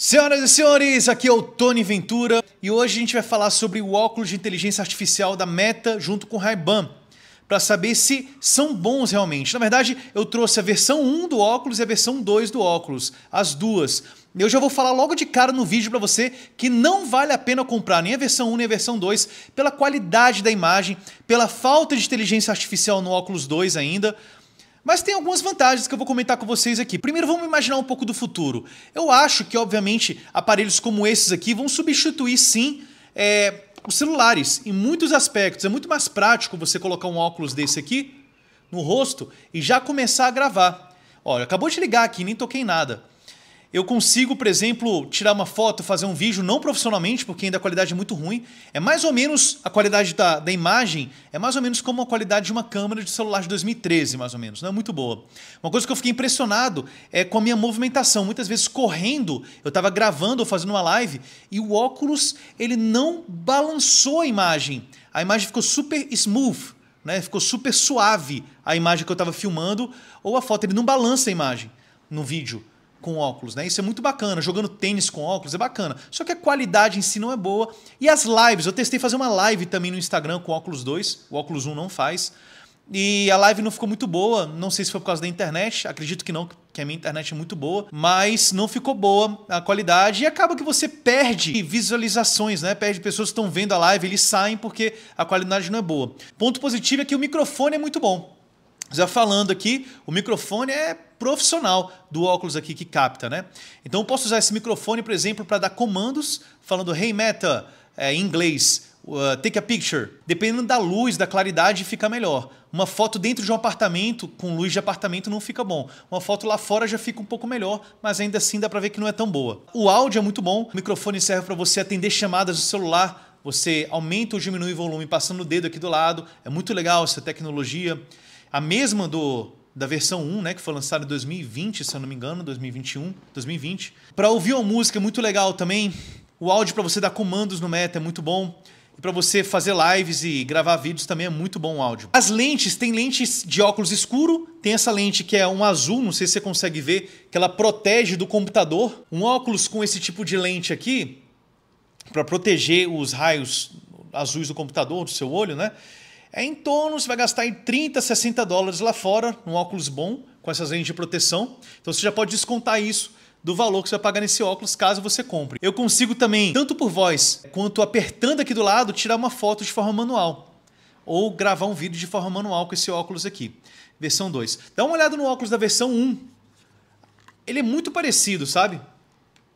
Senhoras e senhores, aqui é o Tony Ventura e hoje a gente vai falar sobre o óculos de inteligência artificial da Meta junto com o Ray-Ban para saber se são bons realmente. Na verdade, eu trouxe a versão 1 do óculos e a versão 2 do óculos, as duas. Eu já vou falar logo de cara no vídeo para você que não vale a pena comprar nem a versão 1 nem a versão 2 pela qualidade da imagem, pela falta de inteligência artificial no óculos 2 ainda. Mas tem algumas vantagens que eu vou comentar com vocês aqui. Primeiro, vamos imaginar um pouco do futuro. Eu acho que, obviamente, aparelhos como esses aqui vão substituir sim. É, os celulares, em muitos aspectos, é muito mais prático você colocar um óculos desse aqui no rosto e já começar a gravar. Olha, acabou de ligar aqui, nem toquei em nada. Eu consigo, por exemplo, tirar uma foto, fazer um vídeo, não profissionalmente, porque ainda a qualidade é muito ruim. É mais ou menos a qualidade da, da imagem, é mais ou menos como a qualidade de uma câmera de celular de 2013, mais ou menos. Não é muito boa. Uma coisa que eu fiquei impressionado é com a minha movimentação. Muitas vezes correndo, eu estava gravando ou fazendo uma live e o óculos ele não balançou a imagem. A imagem ficou super smooth, né? ficou super suave a imagem que eu estava filmando ou a foto. Ele não balança a imagem no vídeo com óculos, né? Isso é muito bacana. Jogando tênis com óculos é bacana. Só que a qualidade em si não é boa. E as lives, eu testei fazer uma live também no Instagram com óculos 2, o óculos 1 não faz. E a live não ficou muito boa, não sei se foi por causa da internet, acredito que não, que a minha internet é muito boa, mas não ficou boa a qualidade e acaba que você perde visualizações, né? Perde pessoas que estão vendo a live, eles saem porque a qualidade não é boa. Ponto positivo é que o microfone é muito bom. Já falando aqui, o microfone é profissional do óculos aqui que capta, né? Então eu posso usar esse microfone, por exemplo, para dar comandos falando Hey Meta é, em inglês, uh, Take a picture. Dependendo da luz, da claridade, fica melhor. Uma foto dentro de um apartamento com luz de apartamento não fica bom. Uma foto lá fora já fica um pouco melhor, mas ainda assim dá para ver que não é tão boa. O áudio é muito bom. O microfone serve para você atender chamadas do celular. Você aumenta ou diminui o volume passando o dedo aqui do lado. É muito legal essa tecnologia. A mesma do da versão 1, né, que foi lançada em 2020, se eu não me engano, 2021, 2020. Para ouvir uma música é muito legal também. O áudio para você dar comandos no Meta é muito bom. E para você fazer lives e gravar vídeos também é muito bom o áudio. As lentes, tem lentes de óculos escuro, tem essa lente que é um azul, não sei se você consegue ver, que ela protege do computador. Um óculos com esse tipo de lente aqui, para proteger os raios azuis do computador, do seu olho, né? é em torno, você vai gastar em 30, 60 dólares lá fora, num óculos bom, com essas lentes de proteção. Então você já pode descontar isso do valor que você vai pagar nesse óculos caso você compre. Eu consigo também, tanto por voz quanto apertando aqui do lado, tirar uma foto de forma manual ou gravar um vídeo de forma manual com esse óculos aqui. Versão 2. Dá uma olhada no óculos da versão 1. Ele é muito parecido, sabe?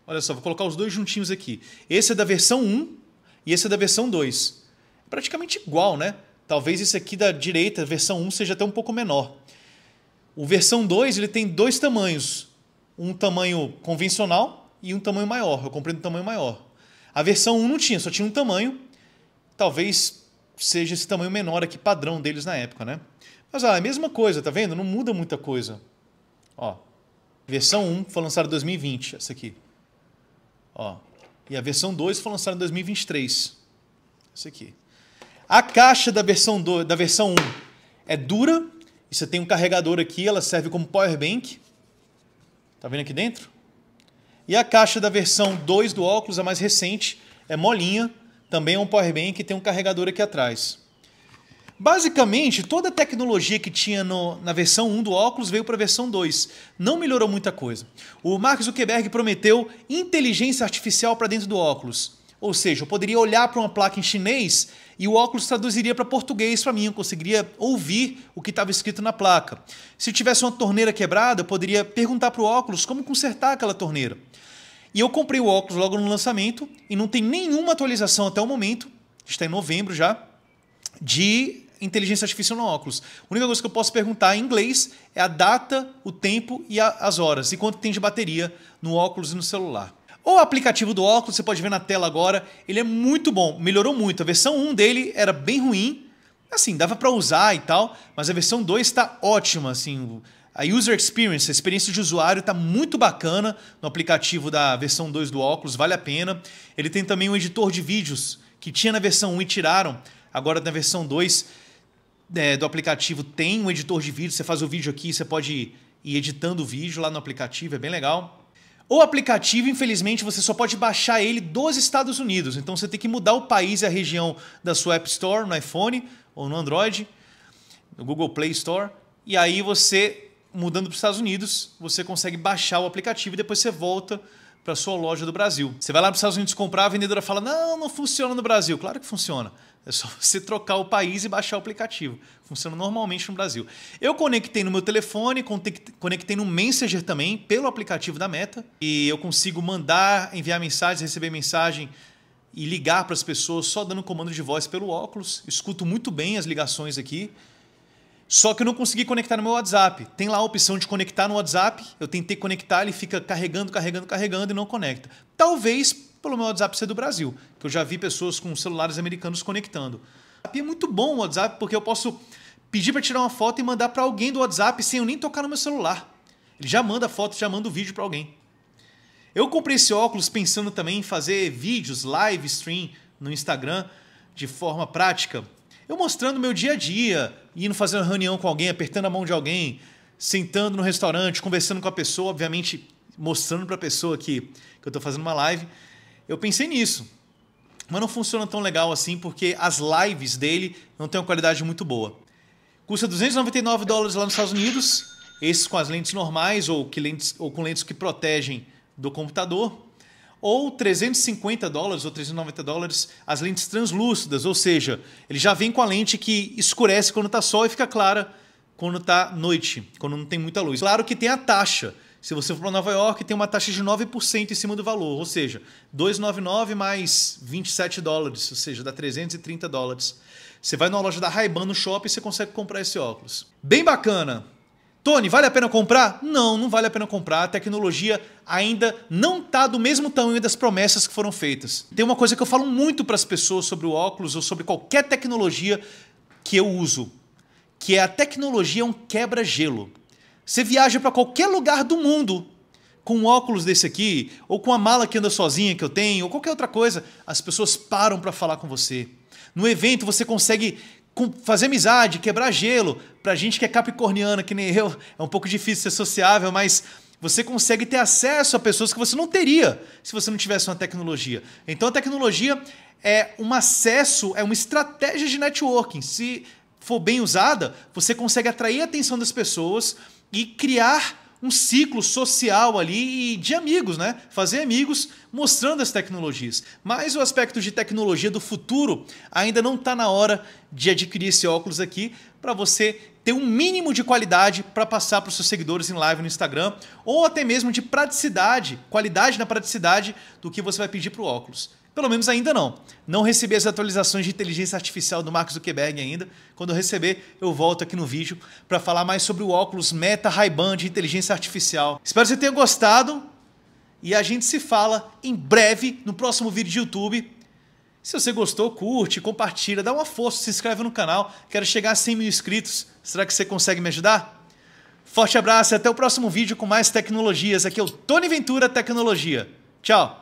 Olha só, vou colocar os dois juntinhos aqui. Esse é da versão 1 e esse é da versão 2. É praticamente igual, né? Talvez esse aqui da direita, versão 1, seja até um pouco menor. O versão 2 ele tem dois tamanhos. Um tamanho convencional e um tamanho maior. Eu comprei no um tamanho maior. A versão 1 não tinha, só tinha um tamanho. Talvez seja esse tamanho menor aqui, padrão deles na época, né? Mas ah, é a mesma coisa, tá vendo? Não muda muita coisa. Ó, versão 1 foi lançada em 2020, essa aqui. Ó, e a versão 2 foi lançada em 2023. Essa aqui. A caixa da versão, do, da versão 1 é dura. E você tem um carregador aqui, ela serve como power bank. Tá vendo aqui dentro? E a caixa da versão 2 do óculos, a mais recente, é molinha. Também é um power bank e tem um carregador aqui atrás. Basicamente, toda a tecnologia que tinha no, na versão 1 do óculos veio para a versão 2. Não melhorou muita coisa. O Mark Zuckerberg prometeu inteligência artificial para dentro do óculos. Ou seja, eu poderia olhar para uma placa em chinês e o óculos traduziria para português para mim, eu conseguiria ouvir o que estava escrito na placa. Se tivesse uma torneira quebrada, eu poderia perguntar para o óculos como consertar aquela torneira. E eu comprei o óculos logo no lançamento e não tem nenhuma atualização até o momento, está em novembro já, de inteligência artificial no óculos. A única coisa que eu posso perguntar em inglês é a data, o tempo e a, as horas, e quanto tem de bateria no óculos e no celular. O aplicativo do óculos, você pode ver na tela agora, ele é muito bom, melhorou muito. A versão 1 dele era bem ruim, assim, dava para usar e tal, mas a versão 2 está ótima, assim, a user experience, a experiência de usuário está muito bacana no aplicativo da versão 2 do óculos, vale a pena. Ele tem também um editor de vídeos que tinha na versão 1 e tiraram, agora na versão 2 é, do aplicativo tem um editor de vídeo, você faz o vídeo aqui, você pode ir editando o vídeo lá no aplicativo, é bem legal. O aplicativo, infelizmente, você só pode baixar ele dos Estados Unidos. Então você tem que mudar o país e a região da sua App Store no iPhone ou no Android, no Google Play Store. E aí você, mudando para os Estados Unidos, você consegue baixar o aplicativo e depois você volta para sua loja do Brasil. Você vai lá para os Estados Unidos comprar, a vendedora fala: não, não funciona no Brasil. Claro que funciona. É só você trocar o país e baixar o aplicativo. Funciona normalmente no Brasil. Eu conectei no meu telefone, conectei no Messenger também, pelo aplicativo da Meta, e eu consigo mandar, enviar mensagens, receber mensagem e ligar para as pessoas só dando comando de voz pelo óculos. Escuto muito bem as ligações aqui. Só que eu não consegui conectar no meu WhatsApp. Tem lá a opção de conectar no WhatsApp. Eu tentei conectar, ele fica carregando, carregando, carregando e não conecta. Talvez pelo meu WhatsApp ser do Brasil, que eu já vi pessoas com celulares americanos conectando. É muito bom o WhatsApp porque eu posso pedir para tirar uma foto e mandar para alguém do WhatsApp sem eu nem tocar no meu celular. Ele já manda a foto, já manda o vídeo para alguém. Eu comprei esse óculos pensando também em fazer vídeos, live stream no Instagram de forma prática, eu mostrando meu dia a dia, indo fazer uma reunião com alguém, apertando a mão de alguém, sentando no restaurante, conversando com a pessoa, obviamente mostrando para a pessoa que, que eu estou fazendo uma live. Eu pensei nisso, mas não funciona tão legal assim porque as lives dele não têm uma qualidade muito boa. Custa 299 dólares lá nos Estados Unidos, esses com as lentes normais ou, que lentes, ou com lentes que protegem do computador ou 350 dólares ou 390 dólares as lentes translúcidas, ou seja, ele já vem com a lente que escurece quando está sol e fica clara quando está noite, quando não tem muita luz. Claro que tem a taxa. Se você for para Nova York, tem uma taxa de 9% em cima do valor, ou seja, 2,99 mais 27 dólares, ou seja, dá 330 dólares. Você vai na loja da Ray-Ban no shopping e você consegue comprar esse óculos. Bem bacana. Tony, vale a pena comprar? Não, não vale a pena comprar. A tecnologia ainda não está do mesmo tamanho das promessas que foram feitas. Tem uma coisa que eu falo muito para as pessoas sobre o óculos ou sobre qualquer tecnologia que eu uso, que é a tecnologia é um quebra-gelo. Você viaja para qualquer lugar do mundo com um óculos desse aqui, ou com a mala que anda sozinha que eu tenho, ou qualquer outra coisa, as pessoas param para falar com você. No evento você consegue fazer amizade, quebrar gelo. Pra gente que é capricorniana, que nem eu, é um pouco difícil ser sociável, mas você consegue ter acesso a pessoas que você não teria se você não tivesse uma tecnologia. Então a tecnologia é um acesso, é uma estratégia de networking. Se for bem usada, você consegue atrair a atenção das pessoas e criar um ciclo social ali e de amigos, né? Fazer amigos mostrando as tecnologias. Mas o aspecto de tecnologia do futuro ainda não está na hora de adquirir esse óculos aqui para você ter um mínimo de qualidade para passar para os seus seguidores em live no Instagram, ou até mesmo de praticidade, qualidade na praticidade do que você vai pedir para o óculos. Pelo menos ainda não. Não recebi as atualizações de inteligência artificial do Marcos Zuckerberg ainda. Quando eu receber, eu volto aqui no vídeo para falar mais sobre o óculos Meta Ray-Ban de inteligência artificial. Espero que você tenha gostado e a gente se fala em breve no próximo vídeo de YouTube. Se você gostou, curte, compartilha, dá uma força, se inscreve no canal. Quero chegar a 100 mil inscritos. Será que você consegue me ajudar? Forte abraço e até o próximo vídeo com mais tecnologias. Aqui é o Tony Ventura Tecnologia. Tchau!